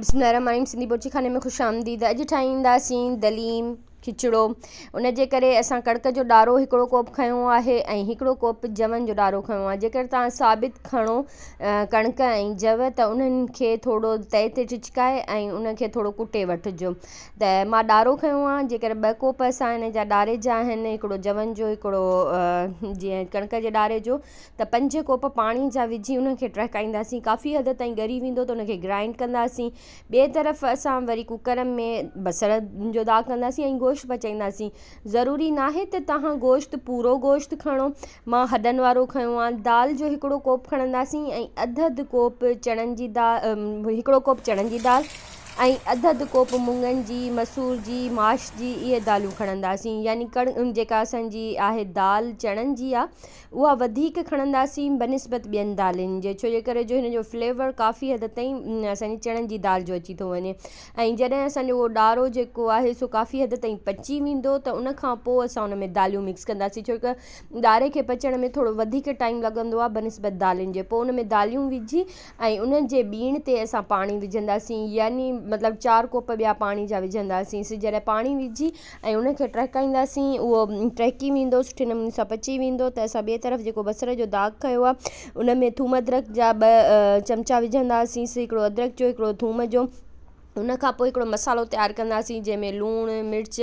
बिसमीम सिंधी बोची खाने में खुश आमदीद अज ठाहींदासीं दलीम खिचड़ो उन जे करे असां कणिक जो ॾाढो हिकिड़ो कोप खयो आहे ऐं हिकिड़ो कोप जवनि जो ॾाड़ो खयो आहे जेकर तव्हां साबित खणो कणिक ऐं जव त उन्हनि खे थोरो तए ते चिचकाए ऐं उनखे थोरो कुटे वठिजो त मां ॾाड़ो खयो आहे जेकर ॿ कोप असां हिन जा ॾारे जा आहिनि हिकिड़ो जवनि जो हिकिड़ो जीअं कणिक जे ॾारे जो त पंज कोप पाणी जा विझी उनखे टहिकाईंदासीं काफ़ी हद ताईं ॻरी वेंदो त हुनखे ग्राइंड कंदासीं ॿिए तरफ़ असां वरी कुकर में बसर जो दाग़ कंदासीं ऐं गोश्त पचाईंदासीं ज़रूरी न त तव्हां गोश्त पूरो गोश्त खणो मां हॾनि वारो खयों दाल जो हिकिड़ो कोप खणंदासीं ऐं अधु अधु कोपु चणनि जी दाल हिकिड़ो कोप चणनि जी दाल ऐं अधु अधि कोप मुङनि जी मसूर जी माश जी इहे दालियूं खणंदासीं यानी कण जेका असांजी आहे दाल चणनि जी आहे उहा वधीक खणंदासीं बनिस्बत ॿियनि दालियुनि जे छो जे करे जो हिन जो फ्लेवर काफ़ी हद ताईं असांजे चणनि जी दाल जो अची थो वञे ऐं जॾहिं असांजो उहो ॾाढो जेको आहे सो काफ़ी हद ताईं पची वेंदो त उनखां पोइ असां उन में दालियूं मिक्स कंदासीं छोकी ॾाढे खे पचण में थोरो वधीक टाइम लॻंदो आहे बनिस्बत दालियुनि जे पोइ उन में दालियूं विझी ऐं जे बीण ते असां पाणी विझंदासीं यानी मतलब चार कोप ॿिया पानी जा विझंदासींसि सिज पानी विझी उन उनखे टहिकाईंदासीं वो टहिकी सुठे नमूने से पची वो तो अस बे तरफ़ जो बसर जो दाग कयो उन में थूम अदरक जहा चमचा विझंदी अदरक जो थूम जो उन मसालो तैयार कंदासीं जैमें लूण मिर्च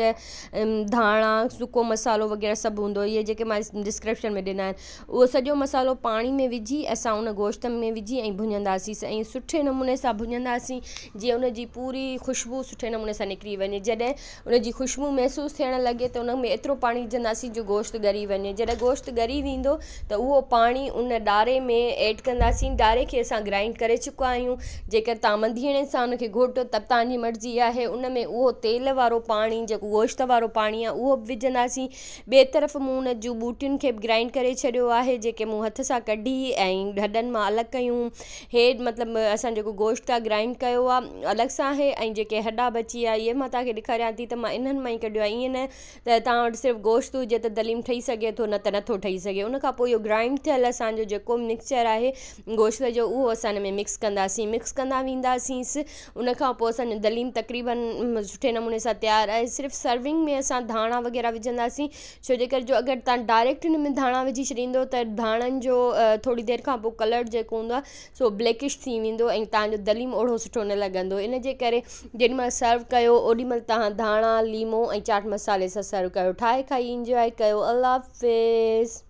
धाणा सुको मसालो वग़ैरह सब हों ये जेके डिस्क्रिप्शन में ॾिना वो उहो मसालो पानी में विझी अस उन गोश्त में विझी ऐं सुठे नमूने से भुञंदासीं जो उनजी पूरी ख़ुशबू सुठे नमूने से निकिरी वे जैसे उनजी ख़ुशबू महसूस थे लगे तो उनमें एतो पानी पाणी जो गोश्त गरी वे जैसे गोश्त गरी वो तो वो पानी उन डारे में एड कंदासीं ॾारे खे ग्राइंड कर चुका जो जेकर से मंधीअड़े सां घोटो तव्हांजी मर्ज़ी आहे उन में उहो तेल वारो पाणी जेको गोश्त वारो पाणी आहे उहो बि विझंदासीं ॿिए तरफ़ मूं उन जूं ॿूटियुनि खे बि ग्राइंड करे छॾियो आहे जेके मूं हथ सां कढी ऐं ढॾनि मां अलॻि कयूं हे मतिलबु असां जेको गोश्त आहे ग्राइंड कयो आहे अलॻि सां आहे ऐं जेके हॾा बची आहे इहे मां तव्हांखे ॾेखारियां थी त मां इन्हनि मां ई कढियो आहे ईअं न त तव्हां वटि सिर्फ़ु गोश्त हुजे त दलीम ठही सघे थो न त नथो ठही सघे उन खां पोइ इहो ग्राइंड थियल असांजो जेको मिक्सचर आहे गोश्त जो उहो असां हिन में मिक्स कंदासीं मिक्स कंदा वेंदासीं उनखां पोइ पोइ असांजो दलीम तक़रीबन सुठे नमूने सां तयारु आहे सिर्फ़ु सर्विंग में असां धाणा वग़ैरह विझंदासीं छो जे करे जो अगरि तव्हां डायरेक्ट हुन में धाणा विझी छॾींदव त धाणनि जो थोरी देरि खां पोइ कलर जेको हूंदो आहे सो ब्लैकिश थी वेंदो ऐं तव्हांजो दलीम ओहिड़ो सुठो न लॻंदो इन जे करे जेॾीमहिल सर्व कयो ओॾीमहिल तव्हां धाणा लीमो ऐं चाट मसाले सां सर्व कयो ठाहे खाई इंजॉय कयो अलाहफ़ेस